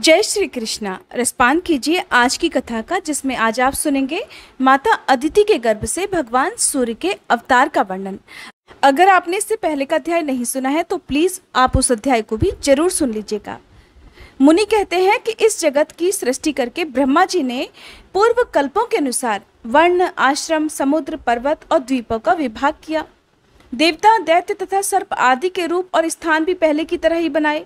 जय श्री कृष्णा रेस्पांड कीजिए आज की कथा का जिसमें आज आप सुनेंगे माता अदिति के गर्भ से भगवान सूर्य के अवतार का वर्णन अगर आपने इससे पहले का अध्याय नहीं सुना है तो प्लीज़ आप उस अध्याय को भी जरूर सुन लीजिएगा मुनि कहते हैं कि इस जगत की सृष्टि करके ब्रह्मा जी ने पूर्व कल्पों के अनुसार वर्ण आश्रम समुद्र पर्वत और द्वीपों का विभाग किया देवता दैत्य तथा सर्प आदि के रूप और स्थान भी पहले की तरह ही बनाए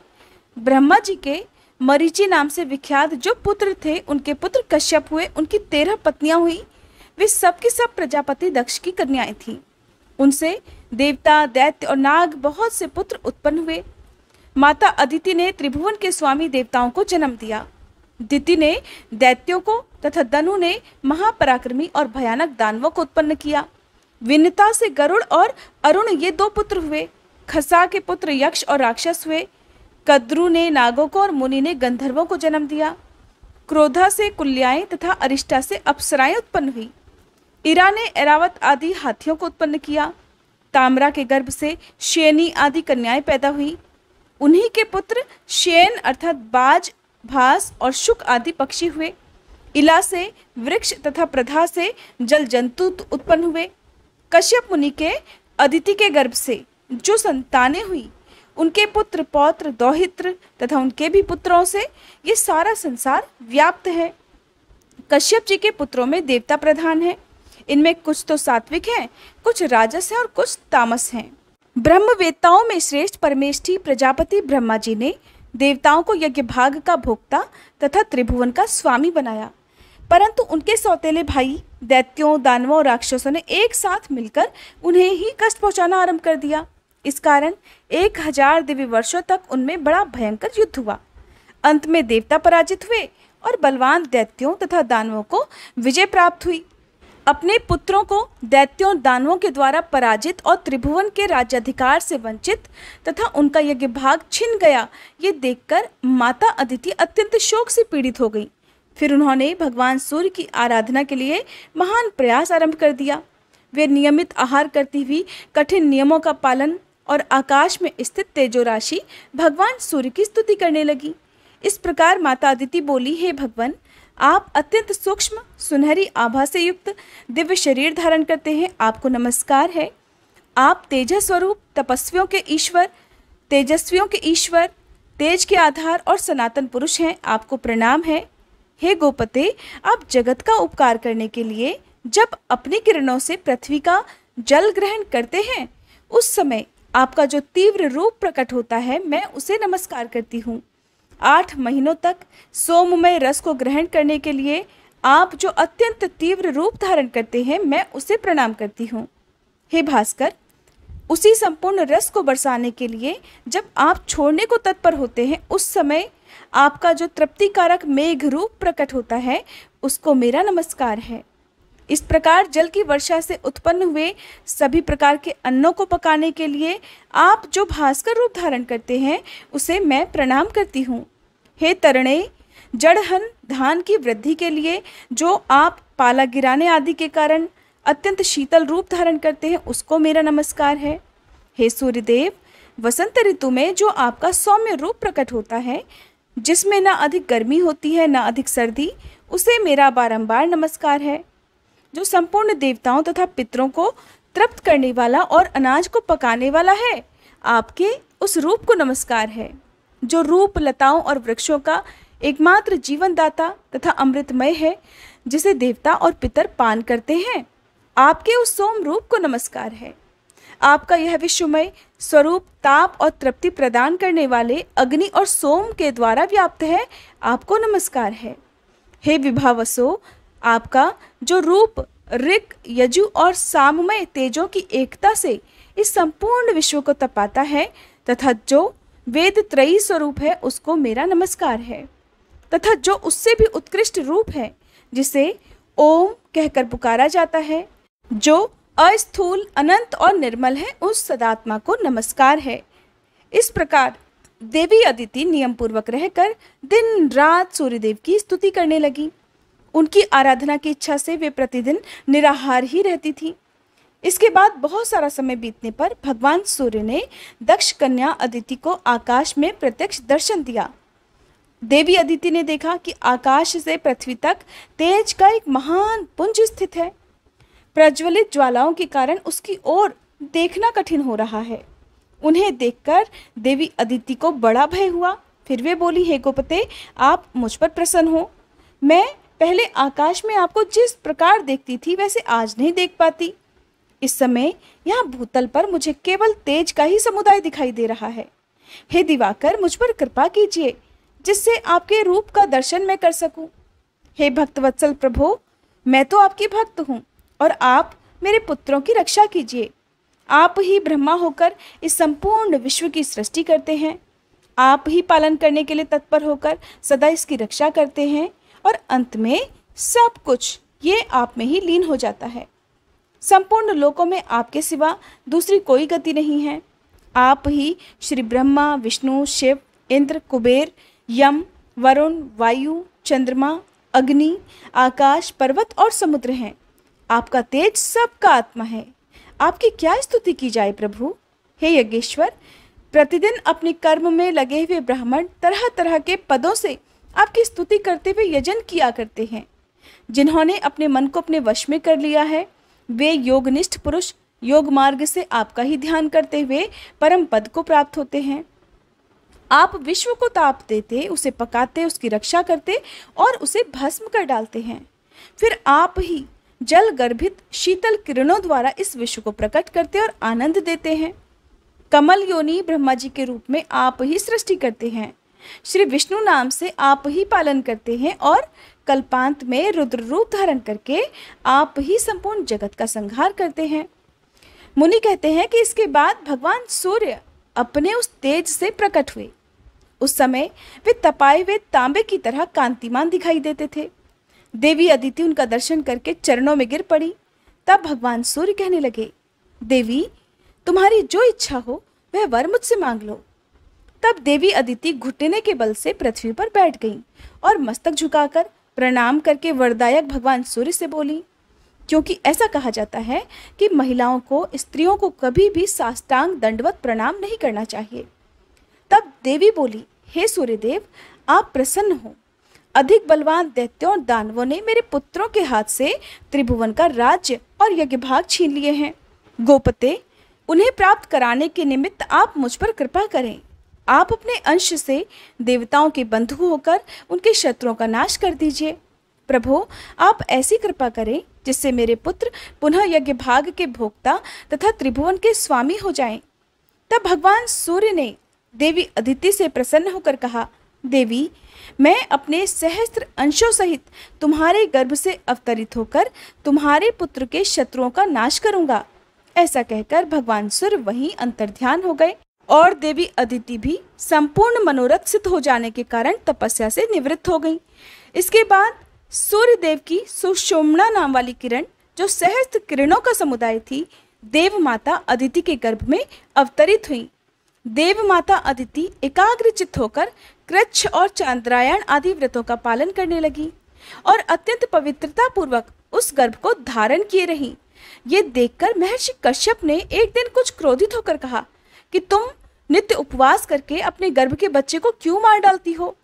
ब्रह्मा जी के मरीची नाम से विख्यात जो पुत्र थे उनके पुत्र कश्यप हुए उनकी तेरह पत्नियां हुई वे सब की सब प्रजापति दक्ष की कन्याएं थीं उनसे देवता दैत्य और नाग बहुत से पुत्र उत्पन्न हुए माता अदिति ने त्रिभुवन के स्वामी देवताओं को जन्म दिया दिति ने दैत्यों को तथा दनु ने महापराक्रमी और भयानक दानवों को उत्पन्न किया विनता से गरुड़ और अरुण ये दो पुत्र हुए खसा के पुत्र यक्ष और राक्षस हुए कद्रु ने नागों को और मुनि ने गंधर्वों को जन्म दिया क्रोधा से कुल्याएं तथा अरिष्टा से अप्सराएं उत्पन्न हुई इरा ने एरावत आदि हाथियों को उत्पन्न किया ताम्रा के गर्भ से शेनी आदि कन्याएं पैदा हुई उन्हीं के पुत्र शेन अर्थात बाज भास और शुक आदि पक्षी हुए इला से वृक्ष तथा प्रधा से जल जंतु उत्पन्न हुए कश्यप मुनि के अदिति के गर्भ से जो संतानें हुई उनके पुत्र पौत्र दौहित्र तथा उनके भी पुत्रों से ये सारा संसार व्याप्त है कश्यप जी के पुत्रों में देवता प्रधान है इनमें कुछ तो सात्विक हैं कुछ राजस हैं और कुछ तामस हैं ब्रह्म वेताओं में श्रेष्ठ परमेष्ठी प्रजापति ब्रह्मा जी ने देवताओं को यज्ञ भाग का भोक्ता तथा त्रिभुवन का स्वामी बनाया परंतु उनके सौतेले भाई दैत्यों दानवों और राक्षसों ने एक साथ मिलकर उन्हें ही कष्ट पहुंचाना आरंभ कर दिया इस कारण एक हजार दिव्य वर्षों तक उनमें बड़ा भयंकर युद्ध हुआ अंत में देवता पराजित हुए और बलवान दैत्यों तथा दानवों को विजय प्राप्त हुई अपने पुत्रों को दैत्यों दानवों के द्वारा पराजित और त्रिभुवन के राज्याधिकार से वंचित तथा उनका यज्ञ भाग छिन गया ये देखकर माता अदिति अत्यंत शोक से पीड़ित हो गई फिर उन्होंने भगवान सूर्य की आराधना के लिए महान प्रयास आरंभ कर दिया वे नियमित आहार करती हुई कठिन नियमों का पालन और आकाश में स्थित तेजो राशि भगवान सूर्य की स्तुति करने लगी इस प्रकार माता अदिति बोली हे भगवान आप अत्यंत सूक्ष्म सुनहरी आभा से युक्त दिव्य शरीर धारण करते हैं आपको नमस्कार है आप तेजस स्वरूप तपस्वियों के ईश्वर तेजस्वियों के ईश्वर तेज के आधार और सनातन पुरुष हैं आपको प्रणाम है हे गोपते आप जगत का उपकार करने के लिए जब अपनी किरणों से पृथ्वी का जल ग्रहण करते हैं उस समय आपका जो तीव्र रूप प्रकट होता है मैं उसे नमस्कार करती हूँ आठ महीनों तक सोममय रस को ग्रहण करने के लिए आप जो अत्यंत तीव्र रूप धारण करते हैं मैं उसे प्रणाम करती हूँ हे भास्कर उसी संपूर्ण रस को बरसाने के लिए जब आप छोड़ने को तत्पर होते हैं उस समय आपका जो तृप्तिकारक मेघ रूप प्रकट होता है उसको मेरा नमस्कार है इस प्रकार जल की वर्षा से उत्पन्न हुए सभी प्रकार के अन्नों को पकाने के लिए आप जो भास्कर रूप धारण करते हैं उसे मैं प्रणाम करती हूँ हे तरणे जड़हन धान की वृद्धि के लिए जो आप पाला गिराने आदि के कारण अत्यंत शीतल रूप धारण करते हैं उसको मेरा नमस्कार है हे सूर्यदेव वसंत ऋतु में जो आपका सौम्य रूप प्रकट होता है जिसमें ना अधिक गर्मी होती है ना अधिक सर्दी उसे मेरा बारंबार नमस्कार है जो संपूर्ण देवताओं तथा पितरों को तृप्त करने वाला और अनाज को पकाने वाला है आपके उस रूप को नमस्कार है जो रूप लताओं और वृक्षों का एकमात्र जीवनदाता तथा अमृतमय है जिसे देवता और पितर पान करते हैं आपके उस सोम रूप को नमस्कार है आपका यह विश्वमय स्वरूप ताप और तृप्ति प्रदान करने वाले अग्नि और सोम के द्वारा व्याप्त है आपको नमस्कार है हे विभावसो आपका जो रूप ऋक यजु और साममय तेजों की एकता से इस संपूर्ण विश्व को तपाता है तथा जो वेद त्रयी स्वरूप है उसको मेरा नमस्कार है तथा जो उससे भी उत्कृष्ट रूप है जिसे ओम कहकर पुकारा जाता है जो अस्थूल अनंत और निर्मल है उस सदात्मा को नमस्कार है इस प्रकार देवी अदिति नियम पूर्वक रहकर दिन रात सूर्यदेव की स्तुति करने लगी उनकी आराधना की इच्छा से वे प्रतिदिन निराहार ही रहती थीं इसके बाद बहुत सारा समय बीतने पर भगवान सूर्य ने दक्ष कन्या अदिति को आकाश में प्रत्यक्ष दर्शन दिया देवी अदिति ने देखा कि आकाश से पृथ्वी तक तेज का एक महान पुंज स्थित है प्रज्वलित ज्वालाओं के कारण उसकी ओर देखना कठिन हो रहा है उन्हें देखकर देवी अदिति को बड़ा भय हुआ फिर वे बोली हे गोपते आप मुझ पर प्रसन्न हो मैं पहले आकाश में आपको जिस प्रकार देखती थी वैसे आज नहीं देख पाती इस समय यहाँ भूतल पर मुझे केवल तेज का ही समुदाय दिखाई दे रहा है हे दिवाकर मुझ पर कृपा कीजिए जिससे आपके रूप का दर्शन मैं कर सकूं। हे भक्तवत्सल प्रभो मैं तो आपकी भक्त हूँ और आप मेरे पुत्रों की रक्षा कीजिए आप ही ब्रह्मा होकर इस संपूर्ण विश्व की सृष्टि करते हैं आप ही पालन करने के लिए तत्पर होकर सदा इसकी रक्षा करते हैं और अंत में सब कुछ ये आप में ही लीन हो जाता है संपूर्ण लोकों में आपके सिवा दूसरी कोई गति नहीं है आप ही श्री ब्रह्मा विष्णु शिव इंद्र कुबेर यम वरुण वायु चंद्रमा अग्नि आकाश पर्वत और समुद्र हैं आपका तेज सबका आत्मा है आपकी क्या स्तुति की जाए प्रभु हे यज्ञेश्वर प्रतिदिन अपने कर्म में लगे हुए ब्राह्मण तरह तरह के पदों से आपकी स्तुति करते हुए यजन किया करते हैं जिन्होंने अपने मन को अपने वश में कर लिया है वे योगनिष्ठ पुरुष योग मार्ग से आपका ही ध्यान करते हुए परम पद को प्राप्त होते हैं आप विश्व को ताप देते उसे पकाते उसकी रक्षा करते और उसे भस्म कर डालते हैं फिर आप ही जल गर्भित शीतल किरणों द्वारा इस विश्व को प्रकट करते और आनंद देते हैं कमल योनि ब्रह्मा जी के रूप में आप ही सृष्टि करते हैं श्री विष्णु नाम से आप ही पालन करते हैं और कल्पांत में रुद्र रूप धारण करके आप ही संपूर्ण जगत का संहार करते हैं मुनि कहते हैं कि इसके बाद भगवान सूर्य अपने उस तेज से प्रकट हुए उस समय वे तपाए हुए तांबे की तरह कांतिमान दिखाई देते थे देवी अदिति उनका दर्शन करके चरणों में गिर पड़ी तब भगवान सूर्य कहने लगे देवी तुम्हारी जो इच्छा हो वह वर मुझसे मांग लो तब देवी अदिति घुटने के बल से पृथ्वी पर बैठ गईं और मस्तक झुकाकर प्रणाम करके वरदायक भगवान सूर्य से बोली क्योंकि ऐसा कहा जाता है कि महिलाओं को स्त्रियों को कभी भी साष्टांग दंडवत प्रणाम नहीं करना चाहिए तब देवी बोली हे सूर्यदेव आप प्रसन्न हो अधिक बलवान दैत्यों और दानवों ने मेरे पुत्रों के हाथ से त्रिभुवन का राज्य और यज्ञ भाग छीन लिए हैं गोपते उन्हें प्राप्त कराने के निमित्त आप मुझ पर कृपा करें आप अपने अंश से देवताओं के बंधु होकर उनके शत्रुओं का नाश कर दीजिए प्रभो आप ऐसी कृपा करें जिससे मेरे पुत्र पुनः यज्ञ भाग के भोक्ता तथा त्रिभुवन के स्वामी हो जाएं। तब भगवान सूर्य ने देवी अदिति से प्रसन्न होकर कहा देवी मैं अपने सहस्त्र अंशों सहित तुम्हारे गर्भ से अवतरित होकर तुम्हारे पुत्र के शत्रुओं का नाश करूंगा ऐसा कहकर भगवान सूर्य वहीं अंतर्ध्यान हो गए और देवी अदिति भी संपूर्ण मनोरथ सिद्ध हो जाने के कारण तपस्या से निवृत्त हो गई इसके बाद सूर्य देव की सुशोमणा नाम वाली किरण जो सहस्त्र किरणों का समुदाय थी देव माता अदिति के गर्भ में अवतरित हुई देव माता अदिति एकाग्रचित होकर कृच्छ और चंद्रायण आदि व्रतों का पालन करने लगी और अत्यंत पवित्रता पूर्वक उस गर्भ को धारण किए रही ये देखकर महर्षि कश्यप ने एक दिन कुछ क्रोधित होकर कहा कि तुम नित्य उपवास करके अपने गर्भ के बच्चे को क्यों मार डालती हो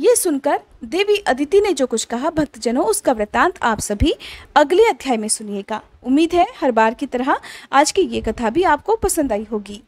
ये सुनकर देवी अदिति ने जो कुछ कहा भक्तजनों उसका वृत्तांत आप सभी अगले अध्याय में सुनिएगा उम्मीद है हर बार की तरह आज की ये कथा भी आपको पसंद आई होगी